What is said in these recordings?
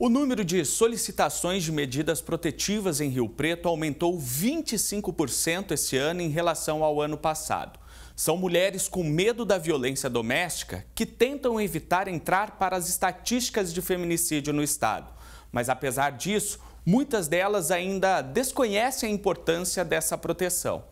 O número de solicitações de medidas protetivas em Rio Preto aumentou 25% esse ano em relação ao ano passado. São mulheres com medo da violência doméstica que tentam evitar entrar para as estatísticas de feminicídio no estado. Mas apesar disso, muitas delas ainda desconhecem a importância dessa proteção.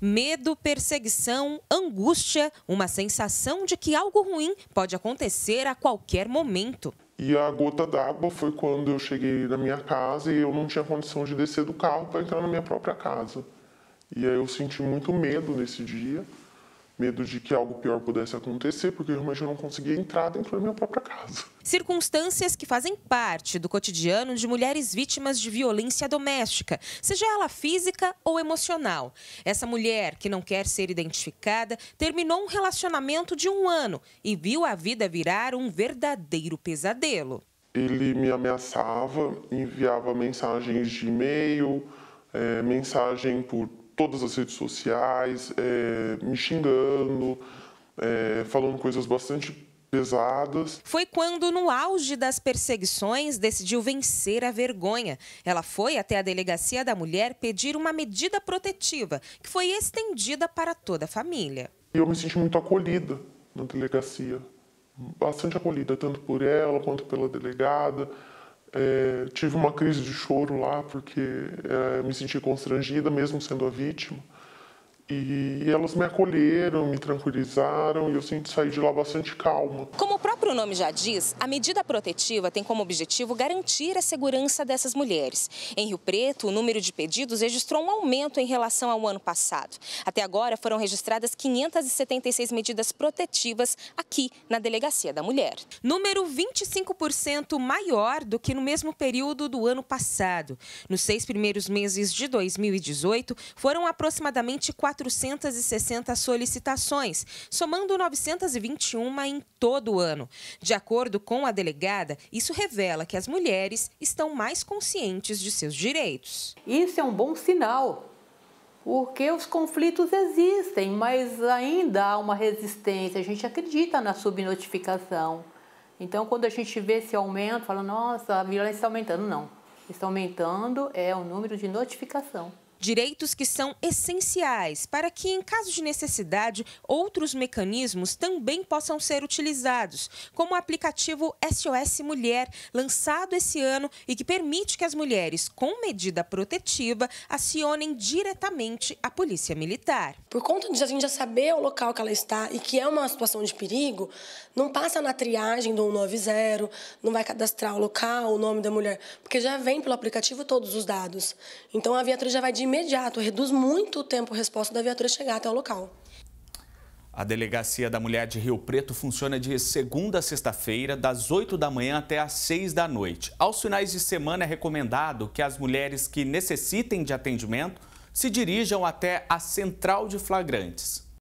Medo, perseguição, angústia, uma sensação de que algo ruim pode acontecer a qualquer momento. E a gota d'água foi quando eu cheguei na minha casa e eu não tinha condição de descer do carro para entrar na minha própria casa. E aí eu senti muito medo nesse dia medo de que algo pior pudesse acontecer, porque realmente eu não conseguia entrar dentro da minha própria casa. Circunstâncias que fazem parte do cotidiano de mulheres vítimas de violência doméstica, seja ela física ou emocional. Essa mulher, que não quer ser identificada, terminou um relacionamento de um ano e viu a vida virar um verdadeiro pesadelo. Ele me ameaçava, enviava mensagens de e-mail, é, mensagem por todas as redes sociais, é, me xingando, é, falando coisas bastante pesadas. Foi quando, no auge das perseguições, decidiu vencer a vergonha. Ela foi até a delegacia da mulher pedir uma medida protetiva, que foi estendida para toda a família. Eu me senti muito acolhida na delegacia, bastante acolhida, tanto por ela quanto pela delegada. É, tive uma crise de choro lá porque é, me senti constrangida, mesmo sendo a vítima. E elas me acolheram, me tranquilizaram e eu sinto sair de lá bastante calma. Como o próprio nome já diz, a medida protetiva tem como objetivo garantir a segurança dessas mulheres. Em Rio Preto, o número de pedidos registrou um aumento em relação ao ano passado. Até agora foram registradas 576 medidas protetivas aqui na Delegacia da Mulher. Número 25% maior do que no mesmo período do ano passado. Nos seis primeiros meses de 2018, foram aproximadamente 4 460 solicitações, somando 921 em todo o ano. De acordo com a delegada, isso revela que as mulheres estão mais conscientes de seus direitos. Isso é um bom sinal, porque os conflitos existem, mas ainda há uma resistência. A gente acredita na subnotificação. Então, quando a gente vê esse aumento, fala: nossa, a violência está aumentando. Não, está aumentando é o número de notificação. Direitos que são essenciais para que, em caso de necessidade, outros mecanismos também possam ser utilizados, como o aplicativo SOS Mulher, lançado esse ano e que permite que as mulheres com medida protetiva acionem diretamente a Polícia Militar. Por conta de a gente já saber o local que ela está e que é uma situação de perigo, não passa na triagem do 190, não vai cadastrar o local, o nome da mulher, porque já vem pelo aplicativo todos os dados. Então a viatura já vai diminuir imediato, reduz muito o tempo resposta da viatura chegar até o local. A Delegacia da Mulher de Rio Preto funciona de segunda a sexta-feira, das 8 da manhã até às 6 da noite. Aos finais de semana é recomendado que as mulheres que necessitem de atendimento se dirijam até a Central de Flagrantes.